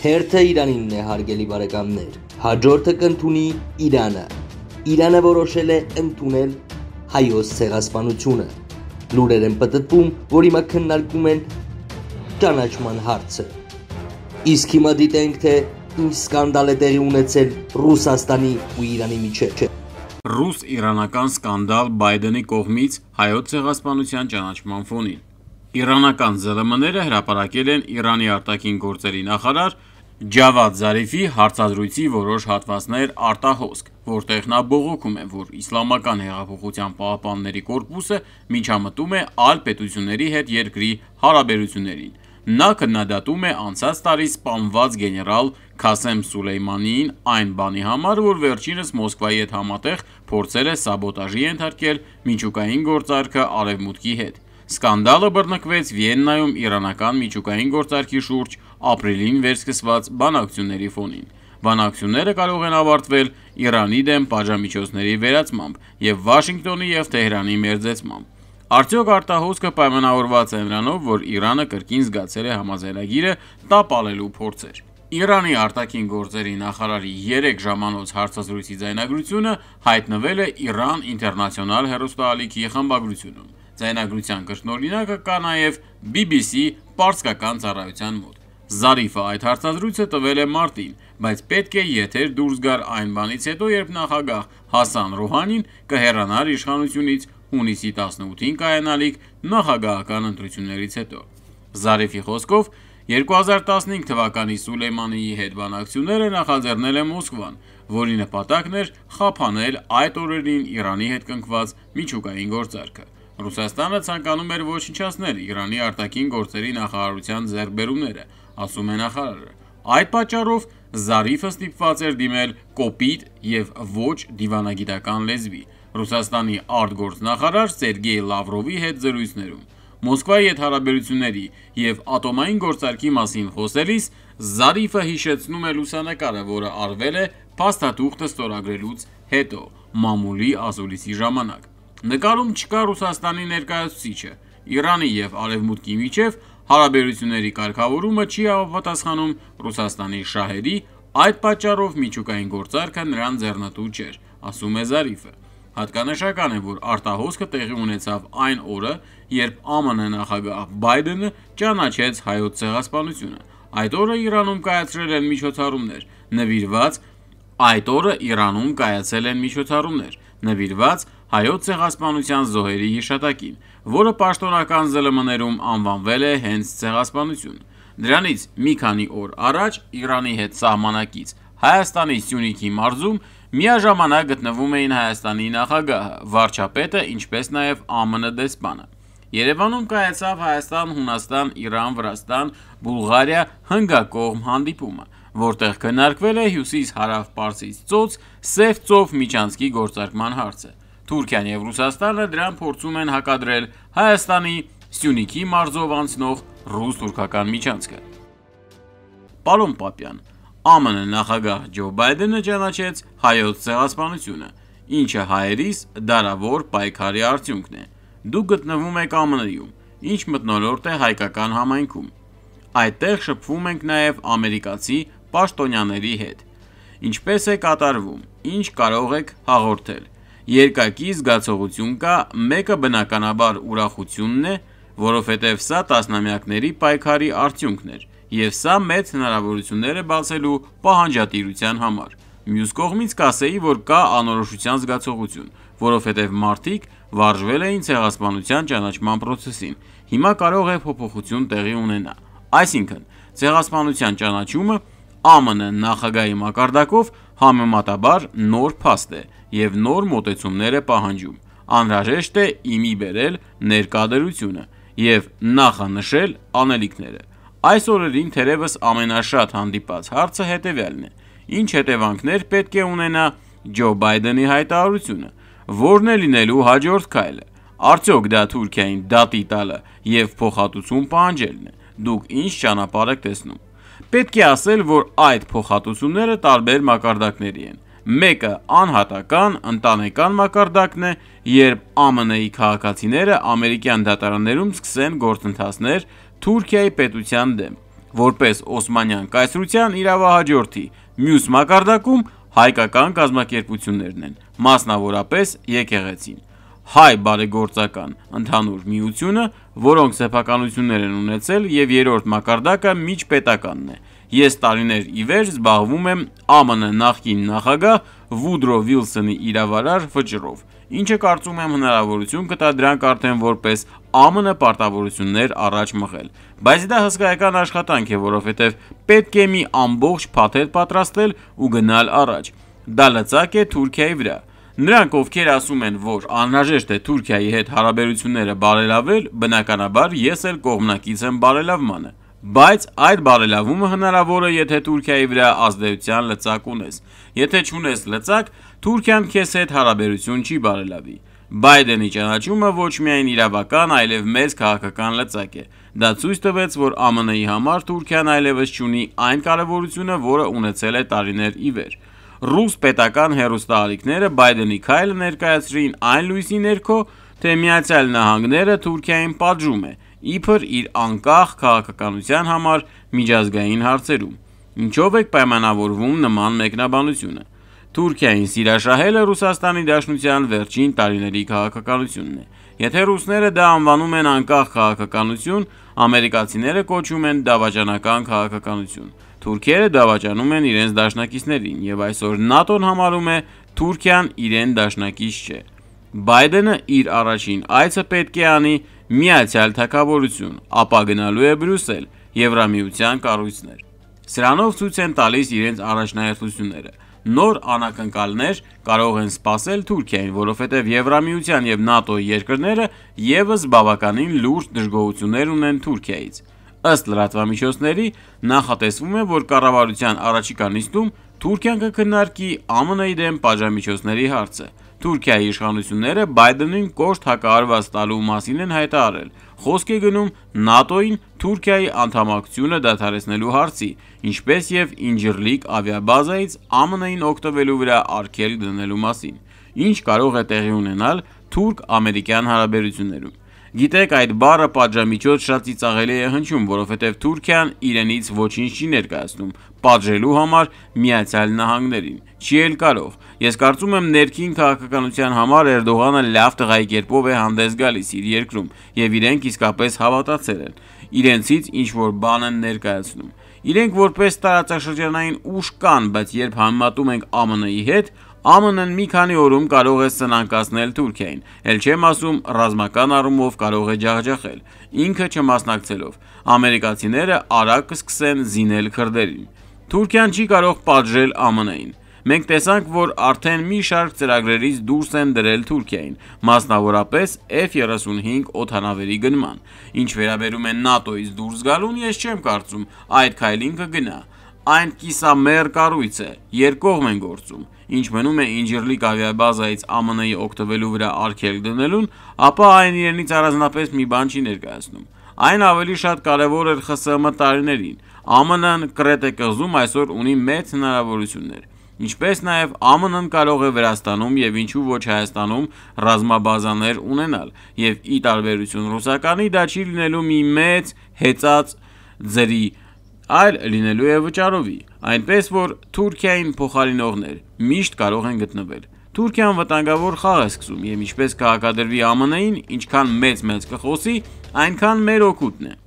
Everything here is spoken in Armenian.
Հերթը Իրանինն է հարգելի բարեկամներ։ Հաջորդը կընդունի Իրանը։ Իրանը որոշել է ընդունել հայոց ցեղասպանությունը։ Լուրեր են պատտվում, որ հիմա քննարկում են ճանաչման հարցը։ Իսկ հիմա դիտենք, թե ինչ սկանդալ է տեղի ունեցել Ռուսաստանի ու Իրանի միջև։ Ռուս-իրանական սկանդալ Բայդենի կողմից հայոց ցեղասպանության ճանաչման ֆոնին։ Իրանական ԶԼՄ-ները հրապարակել են Իրանի արտաքին գործերի նախարար Ջավադ Զարիֆի հարցազրույցի որոշ հատվածներ արտահոսք, որտեղ նա բողոքում է, որ իսլամական հեղափոխության պահապանների կորպուսը միջամտում է այլ պետությունների հետ երկրի հարաբերություններին։ Նա քննադատում է անցած տարի սպանված գեներալ Քասեմ Սուլեյմանիին այն բանի համար, որ վերջինս Մոսկվայի հետ համատեղ փորձել է սաբոտաժի ենթարկել միջուկային գործարքը Արևմուտքի հետ։ Սկանդալը բռնկվեց Վիեննայում Իրանական միջուկային գործարքի շուրջ ապրիլին վերսկսված բանակցությունների ֆոնին։ Բանակցությունները կարող են ավարտվել Իրանի դեմ պաշտամիջոցների վերացմամբ եւ Վաշինգտոնի եւ Թեհրանի մերձեցմամբ։ Արդյոք արտահոսքը պայմանավորված է նրանով, որ Իրանը կրկին զգացել է համաձայնագիրը տապալելու փորձեր։ Իրանի արտաքին գործերի նախարարի 3 ժամանոց հարցազրույցի ձայնագրությունը հայտնվել է Իրան ինտերնացիոնալ հերոստալիքի խմբագրությունում։ Ձայնագրության կրկնօրինակը կա նաև BBC պարսկական ծառայության մոտ։ Զարիֆը այդ հարցազրույցը տվել է մարտին, բայց պետք է եթեր դուրս գար այն բանից հետո, երբ նախագահ Հասան Ռոհանին կհեռանար իշխանությունից հունիսի 18-ին կայանալիք նախագահական ընտրություններից հետո։ Զարիֆի խոսքով 2015 թվականի Սուլեյմանիի հետ բանակցությունները նախաձեռնել է Մոսկվան, որի նպատակն էր խափանել այդ օրերին Իրանի հետ կնքված միջուկային գործարքը։ Ռուսաստանը ցանկանում էր ոչնչացնել Իրանի արտաքին գործերի նախարարության ձեռբերումները, ասում է նախարարը։ Այդ պատճառով Զարիֆը ստիպված էր դիմել կոպիտ եւ ոչ դիվանագիտական լեզվի։ Ռուսաստանի արտգործնախարար Սերգեյ Լավրովի հետ զրույցներում Մոսկվայի հետ հարաբերությունների եւ ատոմային գործարքի մասին խոսելիս Զարիֆը հիշեցնում է լուսանկարը, որը արվել է փաստաթուղթը ստորագրելուց հետո մամուլի ասուլիսի ժամանակ։ Նկարում չկա Ռուսաստանի ներկայացուցիչը։ Իրանի եւ Արևմուտքի միջև հարաբերությունների կարգավորումը չի ապատասխանում Ռուսաստանի շահերի, այդ պատճառով միջուկային գործարքը նրան ձեռնտու չէր, ասում է Զարիֆը։ Հատկանշական է, որ արտահոսքը տեղի ունեցավ այն օրը, երբ ԱՄՆ նախագահ Բայդենը ճանաչեց հայոց ցեղասպանությունը։ Այդ օրը Իրանում կայացրել են միջոցառումներ, նվիրված Այդ օրը Իրանում կայացել են միջոցառումներ, նվիրված հայոց ցեղասպանության զոհերի հիշատակին, որը պաշտոնական ԶԼՄ-ներում անվանվել է հենց ցեղասպանություն։ Դրանից մի քանի օր առաջ Իրանի հետ սահմանակից Հայաստանի Սյունիքի մարզում միաժամանակ գտնվում էին Հայաստանի նախագահը, վարչապետը, ինչպես նաև ԱՄՆ դեսպանը։ Երևանում կայացավ Հայաստան-Հունաստան-Իրան-Վրաստան-Բուլղարիա հնգակողմ հանդիպումը, որտեղ քննարկվել է հյուսիս-հարավ Պարսից ծոց Սև ծով միջանցքի գործարկման հարցը։ Թուրքիան եւ Ռուսաստանը դրան փորձում են հակադրել Հայաստանի Սյունիքի մարզով անցնող ռուս-թուրքական միջանցքը։ Պարոն Պապյան, ԱՄՆ նախագահ Ջո Բայդենը ճանաչեց հայոց ցեղասպանությունը, ինչը հայերիս դարավոր պայքարի արդյունքն է։ Դու գտնվում եք ԱՄՆ-ում, ինչ մտնոլորտ է հայկական համայնքում։ Այդտեղ շփվում ենք նաև ամերիկացի պաշտոնյաների հետ։ Ինչպես է կատարվում, ինչ կարող եք հաղորդել Երկակի զգացողություն կա, մեկը բնականաբար ուրախությունն է, որովհետև սա տասնամյակների պայքարի արդյունքն էր, և սա մեծ հնարավորություններ է բացելու պահանջատիրության համար։ Մյուս կողմից կասեի, որ կա անորոշության զգացողություն, որովհետև մարդիկ վարժվել էին ցեղասպանության ճանաչման պրոցեսին։ Հիմա կարող է փոփոխություն տեղի ունենա։ Այսինքն, ցեղասպանության ճանաչումը ԱՄՆ նախագահի մակարդակով Համեմատաբար նոր փաստ է եւ նոր մոտեցումներ է պահանջում։ Անհրաժեշտ է իմի բերել ներկայդրությունը եւ նախանշել անելիքները։ Այս օրերին թերևս ամենաշատ հանդիպած հարցը հետեւյալն է. ինչ հետևանքներ պետք է ունենա Ջո Բայդենի հայտարարությունը, որն է լինելու հաջորդ քայլը։ Արդյոք դա Թուրքիային դատի տալը եւ փոխհատուցում պահանջելն է։ Դուք ինչ ճանապարհ եք տեսնում։ Պետք է ասել, որ այդ փոխհատուցումները տարբեր մակարդակների են։ Մեկը անհատական, ընտանեկան մակարդակն է, երբ ԱՄՆ-ի քաղաքացիները ամերիկյան դատարաններում սկսեն գործընթացներ Թուրքիայի պետության դեմ, որպես Օսմանյան կայսրության իրավահաջորդի։ Մյուս մակարդակում հայկական կազմակերպություններն են, մասնավորապես եկեղեցին հայ բարեգործական ընդհանուր միությունը, որոնք սեփականություններ են ունեցել, և երրորդ մակարդակը միջպետականն է։ Ես տարիներ ի վեր զբաղվում եմ ԱՄՆ նախկին նախագահ Վուդրո Վիլսոնի իրավարար վճռով, ինչը կարծում եմ հնարավորություն կտա դրանք արդեն որպես ԱՄՆ պարտավորություններ առաջ մղել։ Բայց դա հսկայական աշխատանք է, որովհետև պետք է մի ամբողջ փաթեթ պատրաստել ու գնալ առաջ։ Դա լծակ է Թուրքիայի վրա։ Նրանք, ովքեր ասում են, որ անհրաժեշտ է Թուրքիայի հետ հարաբերությունները բարելավել, բնականաբար ես էլ կողմնակից եմ բարելավմանը, բայց այդ բարելավումը հնարավոր է, եթե Թուրքիայի վրա ազդեցության լծակ ունես։ Եթե չունես լծակ, Թուրքիան քեզ հետ հարաբերություն չի բարելավի։ Բայդենի ճանաչումը ոչ միայն իրավական, այլև մեծ քաղաքական լծակ է։ Դա ցույց տվեց, որ ԱՄՆ-ի համար Թուրքիան այլևս չունի այն կարևորությունը, որը ունեցել է տարիներ ի վեր ռուս պետական հերոստալիքները Բայդենի քայլը ներկայացրին այն լույսի ներքո, թե Միացյալ Նահանգները Թուրքիային պատժում է, իբր իր անկախ քաղաքականության համար միջազգային հարցերում։ Ինչով է պայմանավորվում նման մեկնաբանությունը։ Թուրքիային սիրաշահելը Ռուսաստանի Դաշնության վերջին տարիների քաղաքականությունն է։ Եթե ռուսները դա անվանում են անկախ քաղաքականություն, ամերիկացիները կոչում են դավաճանական քաղաքականություն։ Թուրքերը դավաճանում են իրենց դաշնակիցներին եւ այսօր ՆԱՏՕ-ն համարում է Թուրքիան իրեն դաշնակից չէ։ Բայդենը իր առաջին այցը պետք է անի Միացյալ Թագավորություն, ապա գնալու է Բրյուսել, Եվրամիության կառույցներ։ Սրանով ցույց են տալիս իրենց առաջնահերթությունները նոր անակնկալներ կարող են սպասել Թուրքիային, որովհետև Եվրամիության եւ ՆԱՏՕ-ի երկրները եւս բավականին լուրջ դժգոհություններ ունեն Թուրքիայից։ Ըստ լրատվամիջոցների նախատեսվում է, որ կառավարության առաջիկա նիստում Թուրքիան կքննարկի ԱՄՆ-ի դեմ պատժամիջոցների հարցը։ Թուրքիայի իշխանությունները Բայդենին կոշտ հակարված տալու մասին են հայտարարել։ Խոսք է գնում ՆԱՏՕ-ին Թուրքիայի անդամակցությունը դադարեցնելու հարցի, ինչպես եւ Ինջիրլիկ ավիաբազայից ԱՄՆ-ին օգտվելու վրա արգել դնելու մասին։ Ինչ կարող է տեղի ունենալ թուրք-ամերիկյան հարաբերություններում։ Գիտեք, այդ բառը պատժամիջոց շատ ծիծաղելի է հնչում, որովհետև Թուրքիան իրենից ոչինչ չի ներկայացնում պատժելու համար Միացյալ Նահանգներին։ Չի էլ կարող։ Ես կարծում եմ ներքին քաղաքականության համար Էրդողանը լավ տղայի կերպով է հանդես գալիս իր երկրում, եւ իրենք իսկապես հավատացել են։ Իրենցից ինչ որ բան են ներկայացնում։ Իրենք որպես տարածաշրջանային ուժ կան, բայց երբ համեմատում ենք ԱՄՆ-ի հետ, ԱՄՆ-ն մի քանի օրում կարող է սնանկացնել Թուրքիային, ել չեմ ասում ռազմական առումով կարող է ջախջախել, ինքը չմասնակցելով։ Ամերիկացիները արագ կսկսեն զինել քրդերին։ Թուրքիան չի կարող պատժել ԱՄՆ-ին։ Մենք տեսանք, որ արդեն մի շարք ծրագրերից դուրս են դրել Թուրքիային, մասնավորապես F-35 օդանավերի գնման։ Ինչ վերաբերում է ՆԱՏՕ-ից դուրս գալուն, ես չեմ կարծում այդ քայլին կգնա։ Այն կիսամեր կառույց է, երկողմ են գործում։ Ինչ մնում է Ինջիրլիկ ավիաբազայից ԱՄՆ-ի օգտվելու վրա արգելք դնելուն, ապա այն իրենից առանձնապես մի բան չի ներկայացնում։ Այն ավելի շատ կարևոր էր ԽՍՀՄ տարիներին։ ԱՄՆ-ն Կրետե կղզում այսօր ունի մեծ հնարավորություններ։ Ինչպես նաև ԱՄՆ-ն կարող է Վրաստանում եւ ինչու ոչ Հայաստանում ռազմաբազաներ ունենալ, եւ ի տարբերություն ռուսականի դա չի լինելու մի մեծ հեծած ձրի այլ լինելու է վճարովի, այնպես որ Թուրքիային փոխարինողներ միշտ կարող են գտնվել։ Թուրքիան վտանգավոր խաղ է սկսում եւ ինչպես կհակադրվի ԱՄՆ-ին, ինչքան մեծ մեծ կխոսի, այնքան մեր օգուտն է։